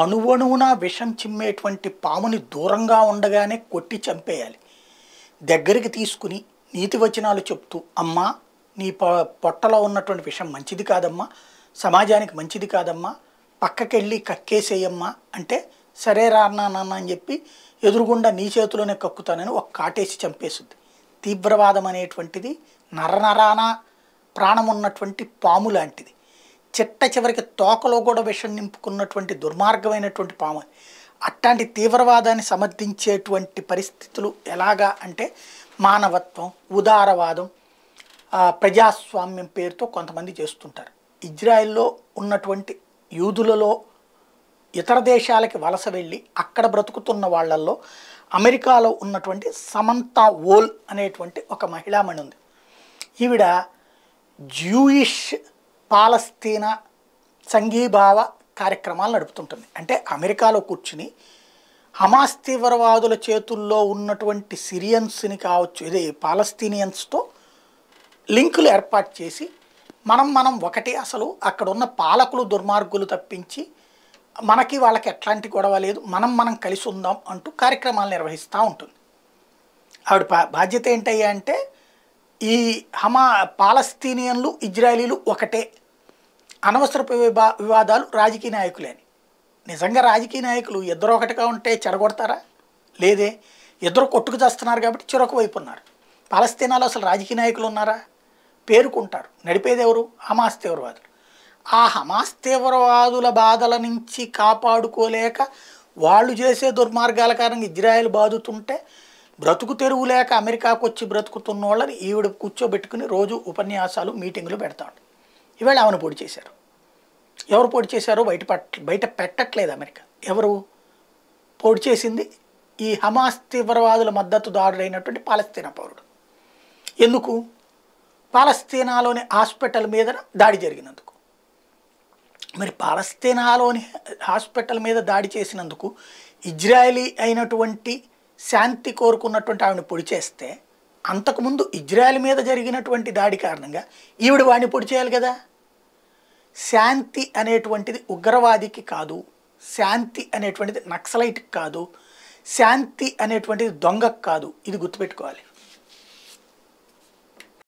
అణువణువున విషం చిమ్మేటువంటి పాముని దూరంగా ఉండగానే కొట్టి చంపేయాలి దగ్గరికి తీసుకుని నీతి వచనాలు చెప్తూ అమ్మా నీ పొట్టలో ఉన్నటువంటి విషం మంచిది కాదమ్మా సమాజానికి మంచిది కాదమ్మా పక్కకెళ్ళి కక్కేసేయమ్మా అంటే సరేరా రానా నాన్న అని చెప్పి ఎదురుగుండా నీ చేతిలోనే కక్కుతానని ఒక కాటేసి చంపేస్తుంది తీవ్రవాదం అనేటువంటిది నరనరాన ప్రాణం ఉన్నటువంటి పాము లాంటిది చిట్ట చివరికి తోకలో కూడా విషం నింపుకున్నటువంటి దుర్మార్గమైనటువంటి పాము అట్లాంటి తీవ్రవాదాన్ని సమర్థించేటువంటి పరిస్థితులు ఎలాగా అంటే మానవత్వం ఉదారవాదం ప్రజాస్వామ్యం పేరుతో కొంతమంది చేస్తుంటారు ఇజ్రాయెల్లో ఉన్నటువంటి యూదులలో ఇతర దేశాలకి వలస వెళ్ళి అక్కడ బ్రతుకుతున్న వాళ్లల్లో అమెరికాలో ఉన్నటువంటి సమంతా ఓల్ అనేటువంటి ఒక మహిళామణి ఉంది ఈవిడ జ్యూయిష్ పాలస్తీనా సంఘీభావ కార్యక్రమాలు నడుపుతుంటుంది అంటే అమెరికాలో కూర్చుని హమాస్ తీవ్రవాదుల చేతుల్లో ఉన్నటువంటి సిరియన్స్ని కావచ్చు ఇది పాలస్తీనియన్స్తో లింకులు ఏర్పాటు చేసి మనం మనం ఒకటి అసలు అక్కడ ఉన్న పాలకులు దుర్మార్గులు తప్పించి మనకి వాళ్ళకి ఎట్లాంటి గొడవ లేదు మనం మనం కలిసి ఉందాం అంటూ కార్యక్రమాలు నిర్వహిస్తూ ఉంటుంది ఆవిడ బాధ్యత ఏంటయ్యా అంటే ఈ హమా పాలస్తీనియన్లు ఇజ్రాయలీలు ఒకటే అనవసరపు వివాదాలు రాజకీయ నాయకులేని నిజంగా రాజకీయ నాయకులు ఇద్దరు ఒకటిగా ఉంటే చెడగొడతారా లేదే ఇద్దరు కొట్టుకు చేస్తున్నారు కాబట్టి చిరొక వైపు ఉన్నారు పాలస్తీనాలో అసలు రాజకీయ నాయకులు ఉన్నారా పేరుకుంటారు నడిపేది ఎవరు హమాస్ తీవ్రవాదులు ఆ హమాస్ తీవ్రవాదుల బాధల నుంచి కాపాడుకోలేక వాళ్ళు చేసే దుర్మార్గాల కారణంగా ఇజ్రాయెల్ బాదుతుంటే బ్రతుకు తెరువు లేక అమెరికాకు వచ్చి బ్రతుకుతున్న వాళ్ళని ఈవిడ కూర్చోబెట్టుకుని రోజు ఉపన్యాసాలు మీటింగులు పెడతాడు ఈవేళ ఆమెను పొడి చేశారు ఎవరు పొడి చేశారో బయట బయట పెట్టట్లేదు అమెరికా ఎవరు పొడి చేసింది ఈ హమాస్ తీవ్రవాదుల మద్దతుదారుడైనటువంటి పాలస్తీనా పౌరుడు ఎందుకు పాలస్తీనాలోని హాస్పిటల్ మీద దాడి జరిగినందుకు మరి పాలస్తీనాలోని హాస్పిటల్ మీద దాడి చేసినందుకు ఇజ్రాయలీ అయినటువంటి శాంతి కోరుకున్నటువంటి ఆవిడని పొడి చేస్తే అంతకుముందు ఇజ్రాయెల్ మీద జరిగినటువంటి దాడి కారణంగా ఈవిడ వాడిని పొడి చేయాలి కదా శాంతి అనేటువంటిది ఉగ్రవాదికి కాదు శాంతి అనేటువంటిది నక్సలైట్కి కాదు శాంతి అనేటువంటిది దొంగకు కాదు ఇది గుర్తుపెట్టుకోవాలి